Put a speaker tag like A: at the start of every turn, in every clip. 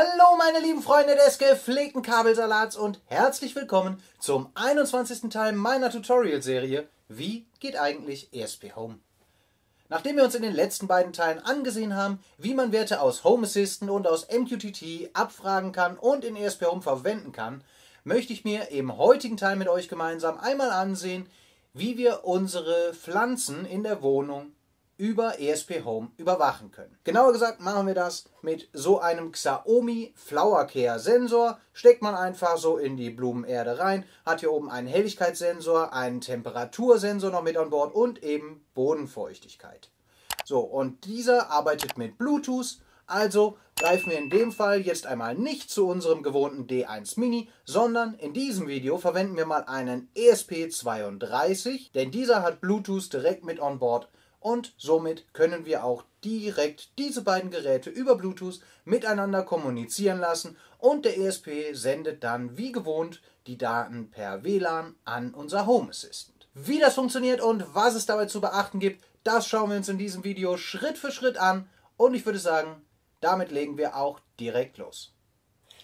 A: Hallo meine lieben Freunde des gepflegten Kabelsalats und herzlich willkommen zum 21. Teil meiner Tutorial-Serie Wie geht eigentlich ESP Home? Nachdem wir uns in den letzten beiden Teilen angesehen haben, wie man Werte aus Home Assistant und aus MQTT abfragen kann und in ESP Home verwenden kann, möchte ich mir im heutigen Teil mit euch gemeinsam einmal ansehen, wie wir unsere Pflanzen in der Wohnung über ESP Home überwachen können. Genauer gesagt machen wir das mit so einem Xiaomi Flower Care Sensor. Steckt man einfach so in die Blumenerde rein, hat hier oben einen Helligkeitssensor, einen Temperatursensor noch mit an Bord und eben Bodenfeuchtigkeit. So, und dieser arbeitet mit Bluetooth, also greifen wir in dem Fall jetzt einmal nicht zu unserem gewohnten D1 Mini, sondern in diesem Video verwenden wir mal einen ESP32, denn dieser hat Bluetooth direkt mit on Bord und somit können wir auch direkt diese beiden Geräte über Bluetooth miteinander kommunizieren lassen und der ESP sendet dann wie gewohnt die Daten per WLAN an unser Home Assistant. Wie das funktioniert und was es dabei zu beachten gibt, das schauen wir uns in diesem Video Schritt für Schritt an und ich würde sagen, damit legen wir auch direkt los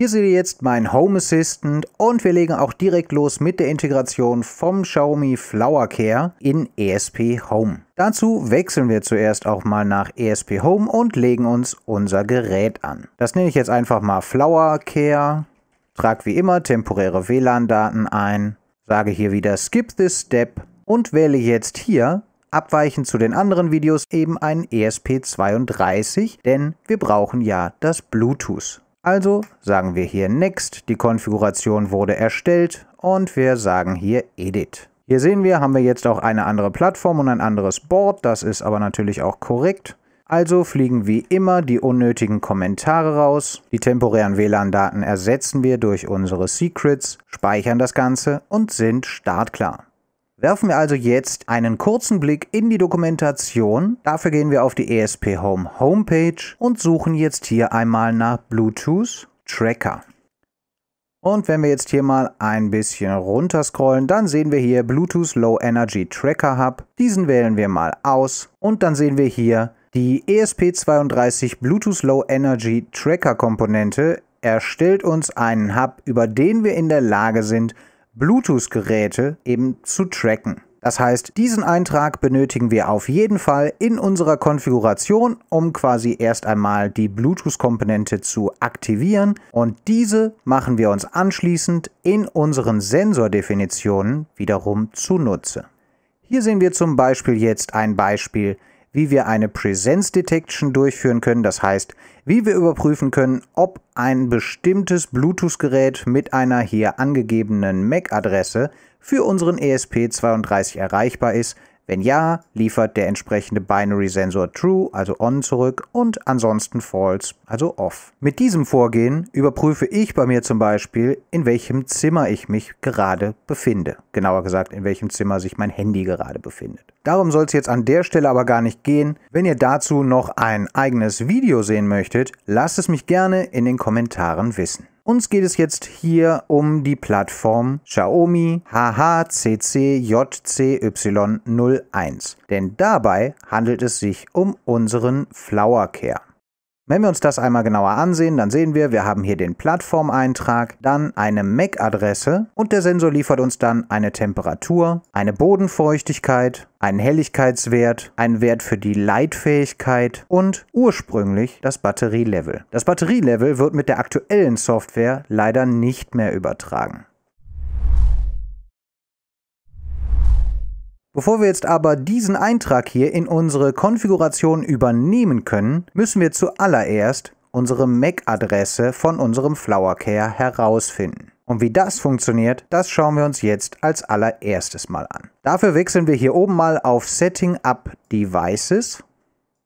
A: Hier seht ihr jetzt mein Home Assistant und wir legen auch direkt los mit der Integration vom Xiaomi Flower Care in ESP Home. Dazu wechseln wir zuerst auch mal nach ESP Home und legen uns unser Gerät an. Das nenne ich jetzt einfach mal Flower Care, trage wie immer temporäre WLAN-Daten ein, sage hier wieder Skip this Step und wähle jetzt hier abweichend zu den anderen Videos eben einen ESP32, denn wir brauchen ja das Bluetooth. Also sagen wir hier Next, die Konfiguration wurde erstellt und wir sagen hier Edit. Hier sehen wir, haben wir jetzt auch eine andere Plattform und ein anderes Board, das ist aber natürlich auch korrekt. Also fliegen wie immer die unnötigen Kommentare raus, die temporären WLAN-Daten ersetzen wir durch unsere Secrets, speichern das Ganze und sind startklar. Werfen wir also jetzt einen kurzen Blick in die Dokumentation. Dafür gehen wir auf die ESP Home Homepage und suchen jetzt hier einmal nach Bluetooth Tracker. Und wenn wir jetzt hier mal ein bisschen runterscrollen, dann sehen wir hier Bluetooth Low Energy Tracker Hub. Diesen wählen wir mal aus und dann sehen wir hier die ESP32 Bluetooth Low Energy Tracker Komponente erstellt uns einen Hub, über den wir in der Lage sind, Bluetooth-Geräte eben zu tracken. Das heißt, diesen Eintrag benötigen wir auf jeden Fall in unserer Konfiguration, um quasi erst einmal die Bluetooth-Komponente zu aktivieren. Und diese machen wir uns anschließend in unseren Sensordefinitionen wiederum zunutze. Hier sehen wir zum Beispiel jetzt ein Beispiel, wie wir eine Presence Detection durchführen können. Das heißt, wie wir überprüfen können, ob ein bestimmtes Bluetooth-Gerät mit einer hier angegebenen MAC-Adresse für unseren ESP32 erreichbar ist wenn ja, liefert der entsprechende Binary-Sensor True, also On zurück und ansonsten False, also Off. Mit diesem Vorgehen überprüfe ich bei mir zum Beispiel, in welchem Zimmer ich mich gerade befinde. Genauer gesagt, in welchem Zimmer sich mein Handy gerade befindet. Darum soll es jetzt an der Stelle aber gar nicht gehen. Wenn ihr dazu noch ein eigenes Video sehen möchtet, lasst es mich gerne in den Kommentaren wissen. Uns geht es jetzt hier um die Plattform Xiaomi HHCCJCY01, denn dabei handelt es sich um unseren Flowercare. Wenn wir uns das einmal genauer ansehen, dann sehen wir, wir haben hier den Plattformeintrag, dann eine MAC-Adresse e und der Sensor liefert uns dann eine Temperatur, eine Bodenfeuchtigkeit, einen Helligkeitswert, einen Wert für die Leitfähigkeit und ursprünglich das Batterielevel. Das Batterielevel wird mit der aktuellen Software leider nicht mehr übertragen. Bevor wir jetzt aber diesen Eintrag hier in unsere Konfiguration übernehmen können, müssen wir zuallererst unsere MAC-Adresse von unserem Flowercare herausfinden. Und wie das funktioniert, das schauen wir uns jetzt als allererstes mal an. Dafür wechseln wir hier oben mal auf Setting Up Devices.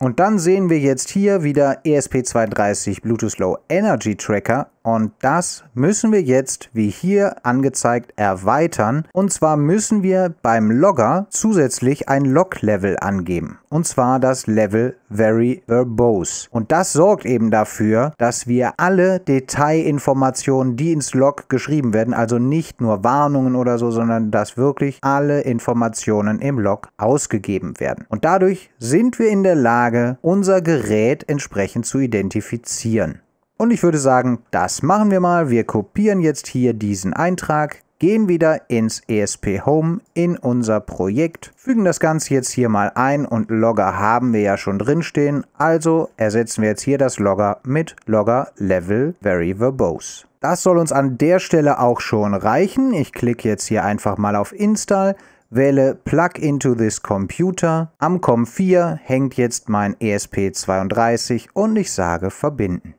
A: Und dann sehen wir jetzt hier wieder esp 32 Bluetooth Low Energy Tracker und das müssen wir jetzt, wie hier angezeigt, erweitern. Und zwar müssen wir beim Logger zusätzlich ein Log-Level angeben. Und zwar das Level Very Verbose. Und das sorgt eben dafür, dass wir alle Detailinformationen, die ins Log geschrieben werden, also nicht nur Warnungen oder so, sondern dass wirklich alle Informationen im Log ausgegeben werden. Und dadurch sind wir in der Lage, unser Gerät entsprechend zu identifizieren. Und ich würde sagen, das machen wir mal. Wir kopieren jetzt hier diesen Eintrag, gehen wieder ins ESP Home in unser Projekt, fügen das Ganze jetzt hier mal ein und Logger haben wir ja schon drinstehen, also ersetzen wir jetzt hier das Logger mit Logger Level Very Verbose. Das soll uns an der Stelle auch schon reichen. Ich klicke jetzt hier einfach mal auf Install, wähle Plug into this Computer. Am COM4 hängt jetzt mein ESP32 und ich sage Verbinden.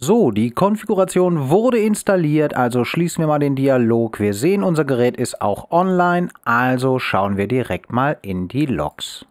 A: So, die Konfiguration wurde installiert, also schließen wir mal den Dialog. Wir sehen, unser Gerät ist auch online, also schauen wir direkt mal in die Logs.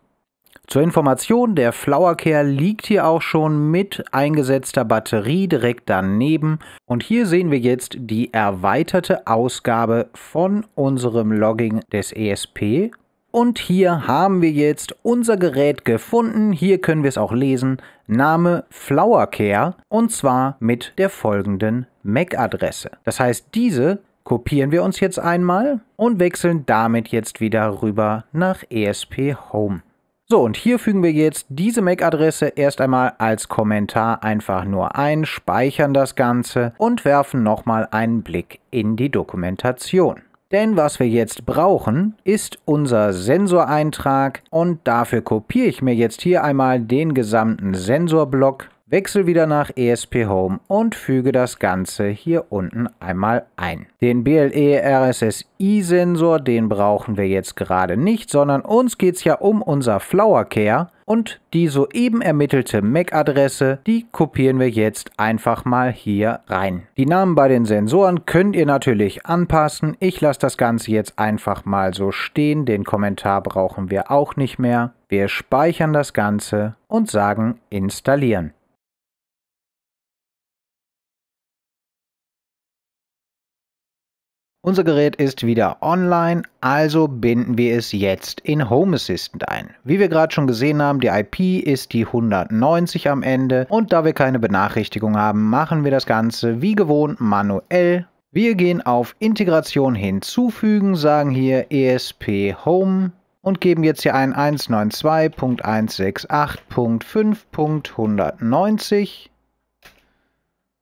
A: Zur Information, der Flowercare liegt hier auch schon mit eingesetzter Batterie direkt daneben. Und hier sehen wir jetzt die erweiterte Ausgabe von unserem Logging des ESP und hier haben wir jetzt unser Gerät gefunden. Hier können wir es auch lesen. Name Flowercare und zwar mit der folgenden MAC-Adresse. Das heißt, diese kopieren wir uns jetzt einmal und wechseln damit jetzt wieder rüber nach ESP Home. So, und hier fügen wir jetzt diese MAC-Adresse erst einmal als Kommentar einfach nur ein, speichern das Ganze und werfen nochmal einen Blick in die Dokumentation. Denn was wir jetzt brauchen, ist unser Sensoreintrag und dafür kopiere ich mir jetzt hier einmal den gesamten Sensorblock, wechsle wieder nach ESP Home und füge das Ganze hier unten einmal ein. Den BLE RSSI Sensor, den brauchen wir jetzt gerade nicht, sondern uns geht es ja um unser Flowercare und die soeben ermittelte MAC-Adresse, e die kopieren wir jetzt einfach mal hier rein. Die Namen bei den Sensoren könnt ihr natürlich anpassen. Ich lasse das Ganze jetzt einfach mal so stehen. Den Kommentar brauchen wir auch nicht mehr. Wir speichern das Ganze und sagen installieren. Unser Gerät ist wieder online, also binden wir es jetzt in Home Assistant ein. Wie wir gerade schon gesehen haben, die IP ist die 190 am Ende und da wir keine Benachrichtigung haben, machen wir das Ganze wie gewohnt manuell. Wir gehen auf Integration hinzufügen, sagen hier ESP Home und geben jetzt hier ein 192.168.5.190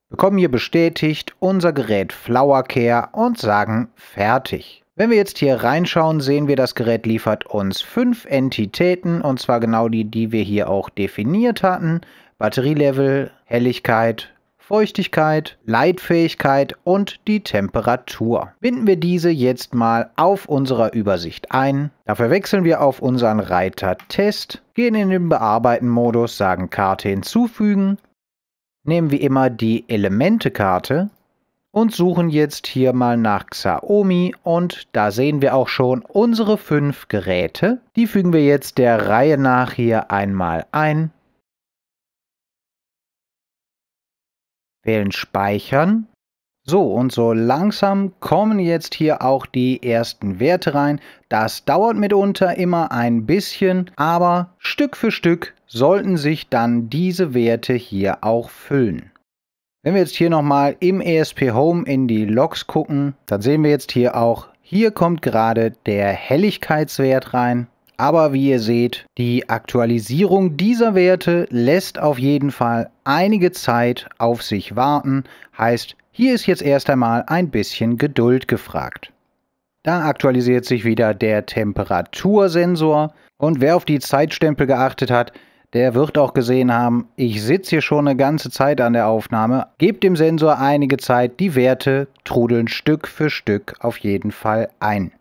A: bekommen hier bestätigt unser Gerät Flowercare und sagen fertig. Wenn wir jetzt hier reinschauen, sehen wir, das Gerät liefert uns fünf Entitäten, und zwar genau die, die wir hier auch definiert hatten. Batterielevel, Helligkeit, Feuchtigkeit, Leitfähigkeit und die Temperatur. Binden wir diese jetzt mal auf unserer Übersicht ein. Dafür wechseln wir auf unseren Reiter Test, gehen in den Bearbeiten-Modus, sagen Karte hinzufügen nehmen wie immer die Elemente-Karte und suchen jetzt hier mal nach Xiaomi und da sehen wir auch schon unsere fünf Geräte. Die fügen wir jetzt der Reihe nach hier einmal ein. Wählen Speichern so, und so langsam kommen jetzt hier auch die ersten Werte rein. Das dauert mitunter immer ein bisschen, aber Stück für Stück sollten sich dann diese Werte hier auch füllen. Wenn wir jetzt hier nochmal im ESP Home in die Logs gucken, dann sehen wir jetzt hier auch, hier kommt gerade der Helligkeitswert rein. Aber wie ihr seht, die Aktualisierung dieser Werte lässt auf jeden Fall einige Zeit auf sich warten. Heißt, hier ist jetzt erst einmal ein bisschen Geduld gefragt. Da aktualisiert sich wieder der Temperatursensor und wer auf die Zeitstempel geachtet hat, der wird auch gesehen haben, ich sitze hier schon eine ganze Zeit an der Aufnahme, gebt dem Sensor einige Zeit, die Werte trudeln Stück für Stück auf jeden Fall ein.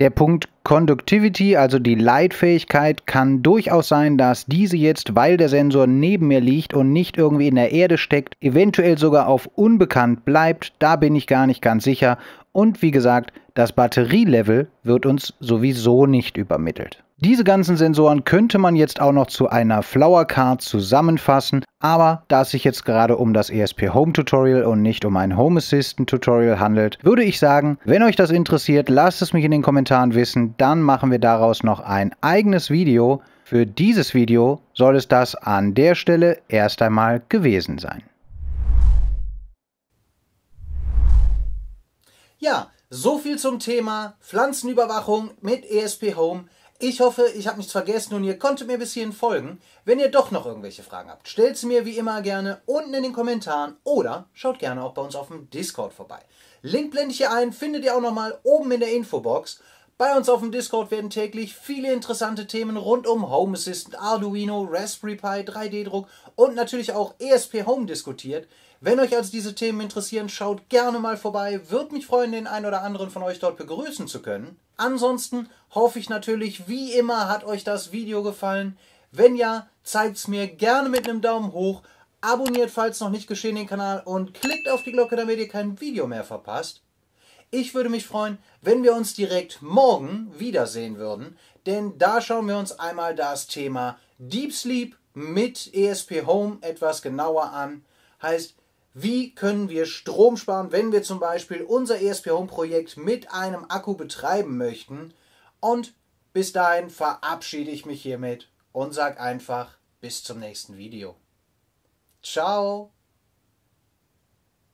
A: Der Punkt Conductivity, also die Leitfähigkeit, kann durchaus sein, dass diese jetzt, weil der Sensor neben mir liegt und nicht irgendwie in der Erde steckt, eventuell sogar auf unbekannt bleibt. Da bin ich gar nicht ganz sicher. Und wie gesagt, das Batterielevel wird uns sowieso nicht übermittelt. Diese ganzen Sensoren könnte man jetzt auch noch zu einer Flower Card zusammenfassen, aber da es sich jetzt gerade um das ESP Home Tutorial und nicht um ein Home Assistant Tutorial handelt, würde ich sagen, wenn euch das interessiert, lasst es mich in den Kommentaren wissen, dann machen wir daraus noch ein eigenes Video. Für dieses Video soll es das an der Stelle erst einmal gewesen sein. Ja, so viel zum Thema Pflanzenüberwachung mit ESP Home. Ich hoffe, ich habe nichts vergessen und ihr konntet mir bis hierhin folgen. Wenn ihr doch noch irgendwelche Fragen habt, stellt sie mir wie immer gerne unten in den Kommentaren oder schaut gerne auch bei uns auf dem Discord vorbei. Link blende ich hier ein, findet ihr auch nochmal oben in der Infobox. Bei uns auf dem Discord werden täglich viele interessante Themen rund um Home Assistant, Arduino, Raspberry Pi, 3D-Druck und natürlich auch ESP Home diskutiert. Wenn euch also diese Themen interessieren, schaut gerne mal vorbei. Würde mich freuen, den einen oder anderen von euch dort begrüßen zu können. Ansonsten hoffe ich natürlich, wie immer, hat euch das Video gefallen. Wenn ja, zeigt es mir gerne mit einem Daumen hoch. Abonniert, falls noch nicht geschehen, den Kanal und klickt auf die Glocke, damit ihr kein Video mehr verpasst. Ich würde mich freuen, wenn wir uns direkt morgen wiedersehen würden, denn da schauen wir uns einmal das Thema Deep Sleep mit ESP Home etwas genauer an. Heißt, wie können wir Strom sparen, wenn wir zum Beispiel unser ESP Home Projekt mit einem Akku betreiben möchten? Und bis dahin verabschiede ich mich hiermit und sage einfach bis zum nächsten Video. Ciao!